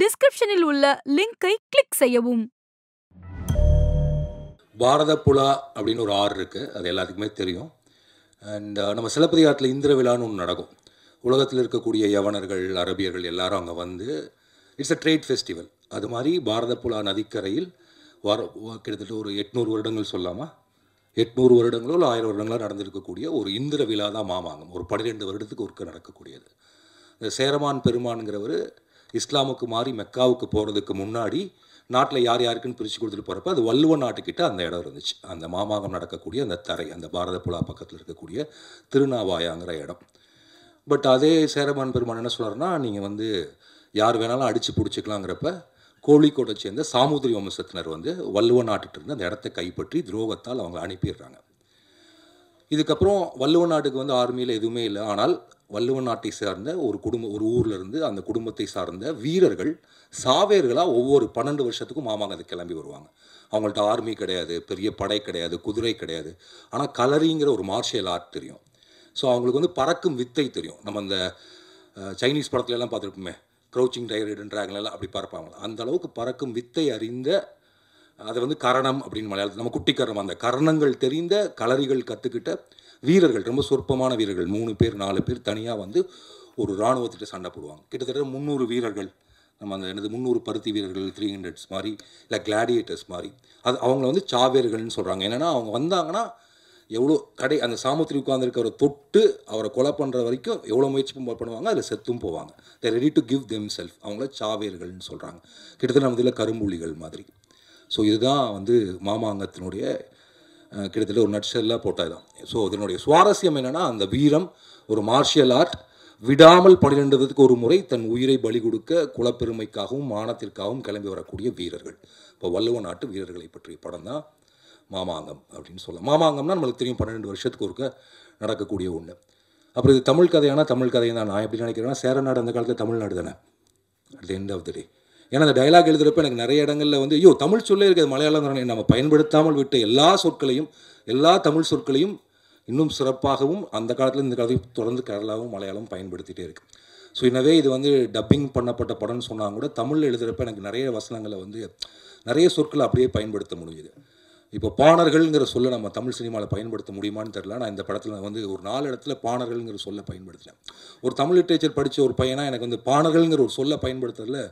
டிஸ்கிரிப்ஷனில் உள்ள லிங்கை கிளிக் செய்யவும் பாரத புலா அப்படின்னு ஒரு ஆறு இருக்குது அது எல்லாத்துக்குமே தெரியும் அண்ட் நம்ம சிலப்பதிகாரத்தில் இந்திர விழான்னு ஒன்று நடக்கும் உலகத்தில் இருக்கக்கூடிய யவனர்கள் அரபியர்கள் எல்லாரும் அங்கே வந்து இட்ஸ் அ ட்ரேட் ஃபெஸ்டிவல் அது மாதிரி பாரத புலா நதிக்கரையில் வர கிட்டத்தட்ட ஒரு எட்நூறு வருடங்கள் சொல்லாமா எட்நூறு வருடங்களோ இல்லை ஆயிரம் வருடங்களோ நடந்திருக்கக்கூடிய ஒரு இந்திர விழா தான் மாமாங்கம் ஒரு பன்னிரெண்டு வருடத்துக்கு ஒருக்க நடக்கக்கூடியது இந்த சேரமான் பெருமானுங்கிறவர் இஸ்லாமுக்கு மாறி மெக்காவுக்கு போகிறதுக்கு முன்னாடி நாட்டில் யார் யாருக்குன்னு பிரித்து கொடுத்துட்டு போகிறப்ப அது வள்ளுவ நாட்டுக்கிட்ட அந்த இடம் இருந்துச்சு அந்த மாமாகம் நடக்கக்கூடிய அந்த தரை அந்த பாரத புலா பக்கத்தில் இருக்கக்கூடிய திருநாவாயாங்கிற இடம் பட் அதே சேரமான் பெருமான் என்ன சொல்கிறனா நீங்கள் வந்து யார் வேணாலும் அடித்து பிடிச்சிக்கலாங்கிறப்ப கோழிக்கோட்டை சேர்ந்த சாமுதிரி வம்சத்தினர் வந்து வல்லுவ நாட்டுட்டிருந்து அந்த இடத்த கைப்பற்றி துரோகத்தால் அவங்க அனுப்பிடுறாங்க இதுக்கப்புறம் வல்லுவ நாட்டுக்கு வந்து ஆர்மியில் எதுவுமே இல்லை ஆனால் வள்ளுவன் நாட்டை சார்ந்த ஒரு குடும்ப ஒரு ஊரில் இருந்து அந்த குடும்பத்தை சார்ந்த வீரர்கள் சாவேர்களாக ஒவ்வொரு பன்னெண்டு வருஷத்துக்கும் மாமாங்க அது கிளம்பி வருவாங்க அவங்கள்ட்ட ஆர்மி கிடையாது பெரிய படை கிடையாது குதிரை கிடையாது ஆனால் கலரிங்கிற ஒரு மார்ஷியல் ஆர்ட் தெரியும் ஸோ அவங்களுக்கு வந்து பறக்கும் வித்தை தெரியும் நம்ம அந்த சைனீஸ் படத்துலலாம் பார்த்துருப்போமே க்ரௌச்சிங் டைரைடன் எல்லாம் அப்படி பறப்பாங்க அந்த அளவுக்கு பறக்கும் வித்தை அறிந்த அதை வந்து கரணம் அப்படின்னு மலையாளத்தில் நம்ம குட்டி கரணம் அந்த கரணங்கள் தெரிந்த கலரிகள் கற்றுக்கிட்ட வீரர்கள் ரொம்ப சொற்பமான வீரர்கள் மூணு பேர் நாலு பேர் தனியாக வந்து ஒரு இராணுவத்திட்ட சண்டை போடுவாங்க கிட்டத்தட்ட முந்நூறு வீரர்கள் நம்ம அந்த எனது முந்நூறு பருத்தி வீரர்கள் த்ரீ ஹண்ட்ரட்ஸ் மாதிரி இல்லை கிளாடியேட்டர்ஸ் மாதிரி அது அவங்கள வந்து சாவேர்கள்னு சொல்கிறாங்க என்னென்னா அவங்க வந்தாங்கன்னா எவ்வளோ கடை அந்த சாமுத்திரி உட்கார்ந்துருக்கவரை தொட்டு அவரை கொலை பண்ணுற வரைக்கும் எவ்வளோ முயற்சி பண்ணுவாங்க அதில் செத்தும் போவாங்க they ready to give them self அவங்கள சாவேர்கள்னு சொல்கிறாங்க கிட்டத்தட்ட நம்ம இதில் கரும்புலிகள் மாதிரி ஸோ இதுதான் வந்து மாமாங்கத்தினுடைய கிட்டத்தட்ட ஒரு போட்டால் தான் ஸோ இதனுடைய சுவாரஸ்யம் என்னென்னா அந்த வீரம் ஒரு மார்ஷியல் ஆர்ட் விடாமல் பனிரெண்டுக்கு ஒரு முறை தன் உயிரை பலி கொடுக்க குலப்பெருமைக்காகவும் மானத்திற்காகவும் கிளம்பி வரக்கூடிய வீரர்கள் இப்போ வள்ளுவ நாட்டு வீரர்களை பற்றிய படம் தான் மாமாங்கம் அப்படின்னு சொல்லலாம் மாமாங்கம்னா நம்மளுக்கு தெரியும் பன்னெண்டு வருஷத்துக்கு ஒருக்க நடக்கக்கூடிய ஒன்று அப்புறம் இது தமிழ் கதையானா தமிழ் கதையை தான் நான் எப்படி நினைக்கிறேன்னா சேரநாடு அந்த காலத்தில் தமிழ்நாடு தானே at end of the day ஏன்னா அந்த டைலாக் எழுதுகிறப்ப எனக்கு நிறைய இடங்களில் வந்து ஐயோ தமிழ் சொல்லே இருக்குது மலையாளம் நம்ம பயன்படுத்தாமல் விட்ட எல்லா சொற்களையும் எல்லா தமிழ் சொற்களையும் இன்னும் சிறப்பாகவும் அந்த காலத்தில் இந்த காலத்தையும் தொடர்ந்து கேரளாவும் மலையாளமும் பயன்படுத்திகிட்டே இருக்குது ஸோ என்னவே இது வந்து டப்பிங் பண்ணப்பட்ட படம்னு சொன்னால் கூட தமிழில் எழுதுகிறப்ப எனக்கு நிறைய வசனங்களை வந்து நிறைய சொற்களை அப்படியே பயன்படுத்த முடியுது இப்போ பாணர்கள்ங்கிற சொல்ல நம்ம தமிழ் சினிமாவில் பயன்படுத்த முடியுமான்னு தெரில நான் இந்த படத்தில் வந்து ஒரு நாலு இடத்துல பாணர்கள்ங்கிற சொல்ல பயன்படுத்தினேன் ஒரு தமிழ் லிட்ரேச்சர் படித்த ஒரு பையனாக எனக்கு வந்து பாணர்கள்ங்கிற ஒரு சொல்ல பயன்படுத்துறதுல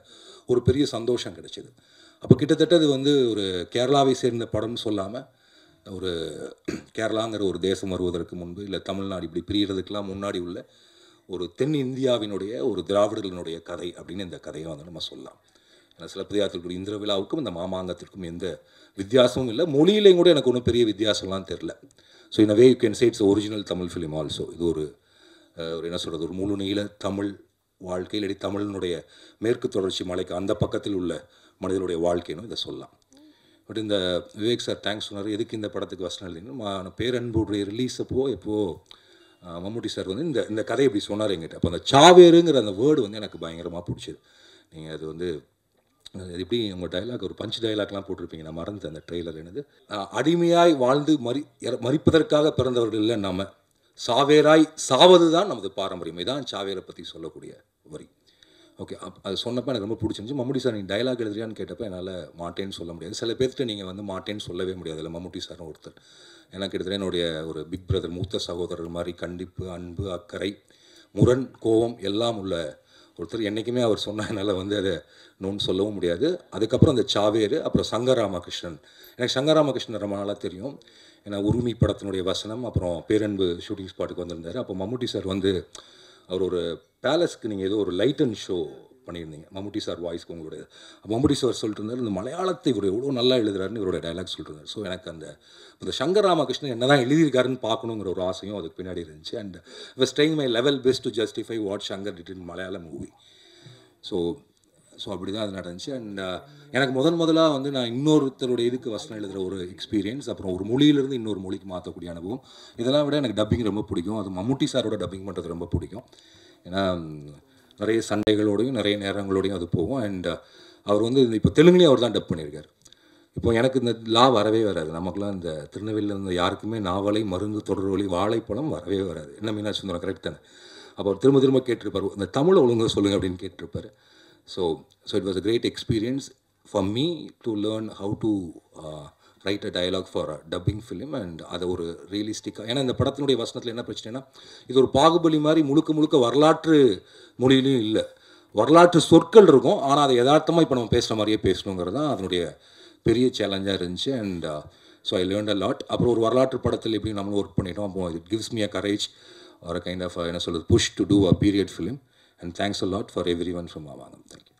ஒரு பெரிய சந்தோஷம் கிடைச்சிது அப்போ கிட்டத்தட்ட அது வந்து ஒரு கேரளாவை சேர்ந்த படம்னு சொல்லாமல் ஒரு கேரளாங்கிற ஒரு தேசம் வருவதற்கு முன்பு இல்லை தமிழ்நாடு இப்படி பிரியறதுக்கெல்லாம் முன்னாடி உள்ள ஒரு தென் இந்தியாவினுடைய ஒரு திராவிடர்களினுடைய கதை அப்படின்னு இந்த கதையை வந்து நம்ம சொல்லலாம் சில சிலப்பதிகாரத்திற்குரிய இந்திர விழாவுக்கும் இந்த மாமாங்கத்திற்கும் எந்த வித்தியாசமும் இல்லை மொழியிலையும் கூட எனக்கு ஒன்றும் பெரிய வித்தியாசம்லாம் தெரில so in way you can say it's original Tamil film also இது ஒரு ஒரு என்ன சொல்கிறது ஒரு முழு நீள தமிழ் வாழ்க்கை இல்லாடி தமிழனுடைய மேற்கு தொடர்ச்சி மலைக்கு அந்த பக்கத்தில் உள்ள மனிதனுடைய வாழ்க்கைன்னு இதை சொல்லலாம் பட் இந்த விவேக் சார் தேங்க்ஸ் சொன்னார் எதுக்கு இந்த படத்துக்கு வசனம் எழுதினு பேரன்புடைய ரிலீஸ் அப்போ எப்போ மம்முட்டி சார் வந்து இந்த இந்த கதை இப்படி சொன்னார் எங்கிட்ட அப்போ அந்த சாவேருங்கிற அந்த வேர்டு வந்து எனக்கு பயங்கரமாக பிடிச்சது நீங்கள் அது வந்து எப்படி உங்கள் டைலாக் ஒரு பஞ்ச் டைலாக்லாம் போட்டிருப்பீங்க நான் மறந்து அந்த ட்ரெய்லர் என்னது அடிமையாய் வாழ்ந்து மறி மறிப்பதற்காக பிறந்தவர்கள் இல்லை நம்ம சாவேராய் சாவது தான் நமது பாரம்பரியம் இதுதான் சாவேரை பற்றி சொல்லக்கூடிய வரி ஓகே அது சொன்னப்போ எனக்கு ரொம்ப பிடிச்சிருந்துச்சு மம்முட்டி சார் நீங்கள் டைலாக் எழுதுறியான்னு கேட்டப்போ என்னால் மாட்டேன்னு சொல்ல முடியாது சில பேர்த்துட்டு நீங்கள் வந்து மாட்டேன்னு சொல்லவே முடியாது இல்லை மம்முட்டி சார் ஒருத்தர் ஏன்னா கிட்டத்தட்ட என்னுடைய ஒரு பிக் பிரதர் மூத்த சகோதரர் மாதிரி கண்டிப்பு அன்பு அக்கறை முரண் கோபம் எல்லாம் உள்ள ஒருத்தர் என்றைக்குமே அவர் சொன்னதுனால வந்து அதை நோன்னு சொல்லவும் முடியாது அதுக்கப்புறம் அந்த சாவேரு அப்புறம் சங்கர் ராமகிருஷ்ணன் எனக்கு சங்கராமகிருஷ்ணன் ரொம்ப நாளாக தெரியும் ஏன்னா உருமி படத்தினுடைய வசனம் அப்புறம் பேரன்பு ஷூட்டிங் ஸ்பாட்டுக்கு வந்திருந்தார் அப்போ மம்முட்டி சார் வந்து அவர் ஒரு பேலஸ்க்கு நீங்கள் ஏதோ ஒரு லைட் அண்ட் ஷோ பண்ணியிருந்தீங்க மம்முட்டி சார் வாய்ஸ்க்கு உங்களுடைய மம்முட்டி சார் சொல்லிட்டு இருந்தார் இந்த மலையாளத்தை இவர் எவ்வளோ நல்லா எழுதுறாருன்னு இவருடைய டைலாக் சொல்லிட்டு ஸோ எனக்கு அந்த இந்த சங்கர் ராமகிருஷ்ணன் என்ன தான் எழுதியிருக்காருன்னு பார்க்கணுங்கிற ஒரு ஆசையும் அதுக்கு பின்னாடி இருந்துச்சு அண்ட் இவர் staying my level best to justify what Shankar did in Malayalam movie so so அப்படி தான் அது நடந்துச்சு அண்ட் uh, எனக்கு முதன் முதலாக வந்து நான் இன்னொருத்தருடைய இதுக்கு வசனம் எழுதுகிற ஒரு எக்ஸ்பீரியன்ஸ் அப்புறம் ஒரு மொழியிலேருந்து இன்னொரு மொழிக்கு மாற்றக்கூடிய அனுபவம் இதெல்லாம் விட எனக்கு டப்பிங் ரொம்ப பிடிக்கும் அது மம்முட்டி சாரோட டப்பிங் பண்ணுறது ரொம்ப பிடிக்கும் ஏன்னா நிறைய சண்டைகளோடையும் நிறைய நேரங்களோடையும் அது போகும் அண்ட் uh, அவர் வந்து இப்போ தெலுங்குலேயும் அவர் தான் டப் பண்ணியிருக்கார் இப்போ எனக்கு இந்த லா வரவே வராது நமக்குலாம் இந்த திருநெல்வேலியில் இருந்த யாருக்குமே நாவலை மருந்து தொடர்வழி வாழைப்பழம் வரவே வராது என்ன மீனாட்சி சுந்தரம் கரெக்ட் தானே அப்போ அவர் திரும்ப திரும்ப கேட்டிருப்பார் இந்த தமிழை ஒழுங்காக சொல்லுங்கள் அப்படின்னு கேட்டிருப்பார் so so it was a great experience for me to learn how to write a dialogue for a dubbing film and அதை ஒரு ரியலிஸ்டிக்காக ஏன்னா இந்த படத்தினுடைய வசனத்தில் என்ன பிரச்சனைனா இது ஒரு பாகுபலி மாதிரி முழுக்க முழுக்க வரலாற்று மொழியிலையும் இல்லை வரலாற்று சொற்கள் இருக்கும் ஆனால் அதை யதார்த்தமாக இப்போ நம்ம பேசுகிற மாதிரியே பேசணுங்கிறது தான் அதனுடைய பெரிய சேலஞ்சாக இருந்துச்சு and so I learn a lot அப்புறம் ஒரு வரலாற்று படத்தில் எப்படி நம்மளும் ஒர்க் பண்ணிட்டோம் அப்போ it gives me a courage ஒரு கைண்ட் ஆஃப் என்ன சொல்கிறது push to do a period film and thanks a lot for everyone from ஆவாங்க தேங்க்யூ